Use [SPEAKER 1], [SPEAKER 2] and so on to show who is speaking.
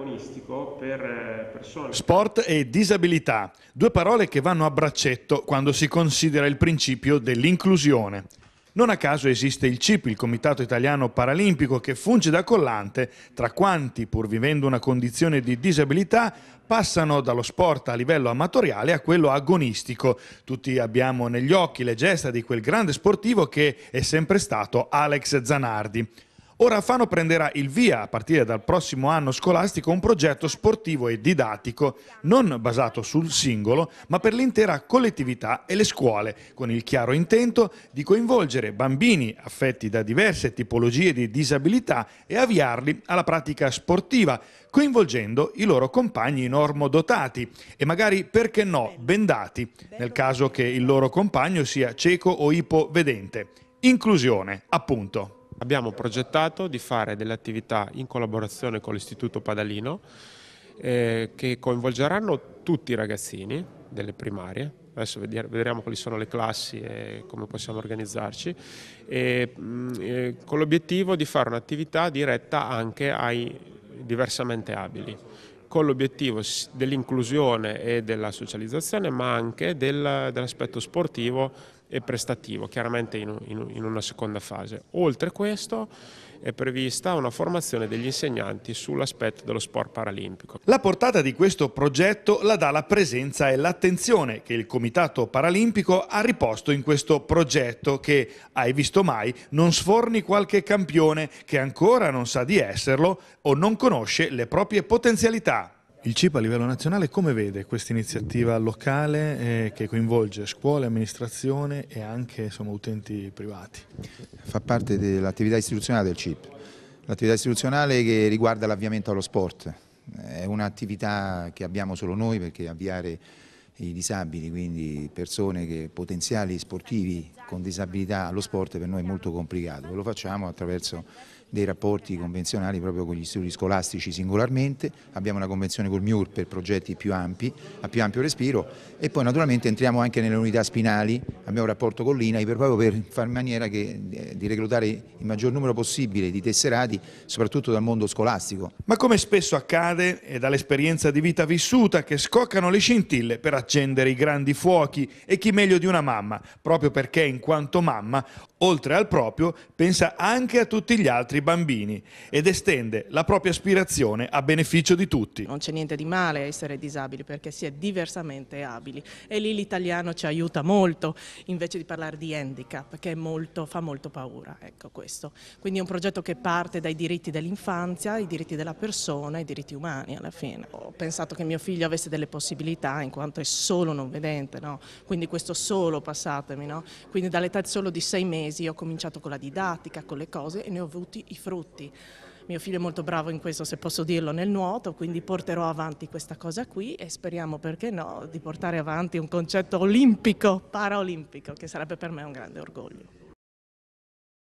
[SPEAKER 1] agonistico per eh, persone.
[SPEAKER 2] Sport e disabilità, due parole che vanno a braccetto quando si considera il principio dell'inclusione. Non a caso esiste il CIP, il Comitato Italiano Paralimpico, che funge da collante tra quanti, pur vivendo una condizione di disabilità, passano dallo sport a livello amatoriale a quello agonistico. Tutti abbiamo negli occhi le gesta di quel grande sportivo che è sempre stato Alex Zanardi. Ora Fano prenderà il via a partire dal prossimo anno scolastico un progetto sportivo e didattico non basato sul singolo ma per l'intera collettività e le scuole con il chiaro intento di coinvolgere bambini affetti da diverse tipologie di disabilità e avviarli alla pratica sportiva coinvolgendo i loro compagni normodotati e magari perché no bendati nel caso che il loro compagno sia cieco o ipovedente.
[SPEAKER 1] Inclusione, appunto. Abbiamo progettato di fare delle attività in collaborazione con l'Istituto Padalino eh, che coinvolgeranno tutti i ragazzini delle primarie, adesso vedremo quali sono le classi e come possiamo organizzarci, e, mh, mm, con l'obiettivo di fare un'attività diretta anche ai diversamente abili con l'obiettivo dell'inclusione e della socializzazione ma anche del, dell'aspetto sportivo e prestativo, chiaramente in, in, in una seconda fase. Oltre questo è prevista una formazione degli insegnanti sull'aspetto dello sport paralimpico.
[SPEAKER 2] La portata di questo progetto la dà la presenza e l'attenzione che il Comitato Paralimpico ha riposto in questo progetto che, hai visto mai, non sforni qualche campione che ancora non sa di esserlo o non conosce le proprie potenzialità. Il CIP a livello nazionale come vede questa iniziativa locale eh, che coinvolge scuole, amministrazione e anche insomma, utenti privati?
[SPEAKER 3] Fa parte dell'attività istituzionale del CIP, l'attività istituzionale che riguarda l'avviamento allo sport, è un'attività che abbiamo solo noi perché avviare i disabili, quindi persone che potenziali sportivi con disabilità, allo sport per noi è molto complicato. Lo facciamo attraverso dei rapporti convenzionali proprio con gli istituti scolastici singolarmente, abbiamo una convenzione col MIUR per progetti più ampi, a più ampio respiro e poi naturalmente entriamo anche nelle unità spinali, abbiamo un rapporto con l'INAI proprio per fare in maniera che, eh, di reclutare il maggior numero possibile di tesserati, soprattutto dal mondo scolastico. Ma
[SPEAKER 2] come spesso accade, è dall'esperienza di vita vissuta che scoccano le scintille per attivare accendere i grandi fuochi e chi meglio di una mamma, proprio perché in quanto mamma, oltre al proprio, pensa anche a tutti gli altri bambini ed estende la propria aspirazione a beneficio di tutti. Non c'è
[SPEAKER 4] niente di male a essere disabili perché si è diversamente abili e lì l'italiano ci aiuta molto invece di parlare di handicap che molto, fa molto paura, ecco questo. Quindi è un progetto che parte dai diritti dell'infanzia, i diritti della persona, i diritti umani alla fine. Ho pensato che mio figlio avesse delle possibilità in quanto è solo solo non vedente, no? quindi questo solo, passatemi, no? quindi dall'età solo di sei mesi ho cominciato con la didattica, con le cose e ne ho avuti i frutti. Mio figlio è molto bravo in questo, se posso dirlo, nel nuoto, quindi porterò avanti questa cosa qui e speriamo, perché no, di portare avanti un concetto olimpico, paraolimpico, che sarebbe per me un grande orgoglio.